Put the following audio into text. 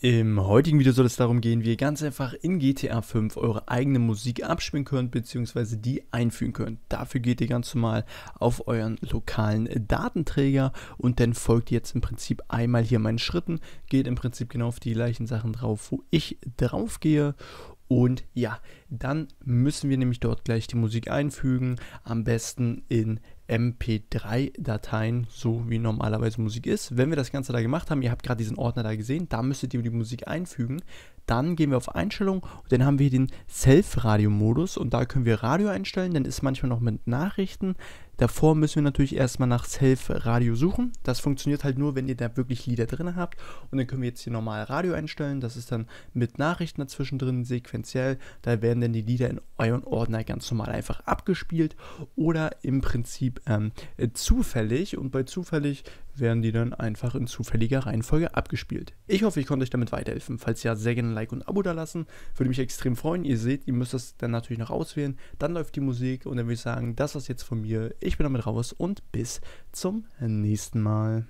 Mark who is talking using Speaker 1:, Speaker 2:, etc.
Speaker 1: Im heutigen Video soll es darum gehen, wie ihr ganz einfach in GTA 5 eure eigene Musik abspielen könnt bzw. die einfügen könnt. Dafür geht ihr ganz normal auf euren lokalen Datenträger und dann folgt ihr jetzt im Prinzip einmal hier meinen Schritten, geht im Prinzip genau auf die gleichen Sachen drauf, wo ich drauf gehe und ja, dann müssen wir nämlich dort gleich die Musik einfügen, am besten in MP3-Dateien, so wie normalerweise Musik ist. Wenn wir das Ganze da gemacht haben, ihr habt gerade diesen Ordner da gesehen, da müsstet ihr die Musik einfügen. Dann gehen wir auf Einstellungen und dann haben wir den Self-Radio-Modus und da können wir Radio einstellen, dann ist manchmal noch mit Nachrichten. Davor müssen wir natürlich erstmal nach Self-Radio suchen. Das funktioniert halt nur, wenn ihr da wirklich Lieder drin habt. Und dann können wir jetzt hier normal Radio einstellen. Das ist dann mit Nachrichten dazwischen drin, sequenziell. Da werden dann die Lieder in euren Ordner ganz normal einfach abgespielt. Oder im Prinzip ähm, äh, zufällig und bei zufällig werden die dann einfach in zufälliger Reihenfolge abgespielt. Ich hoffe, ich konnte euch damit weiterhelfen. Falls ja, sehr gerne ein Like und ein Abo da lassen. Würde mich extrem freuen. Ihr seht, ihr müsst das dann natürlich noch auswählen. Dann läuft die Musik und dann würde ich sagen, das war's jetzt von mir. Ich bin damit raus und bis zum nächsten Mal.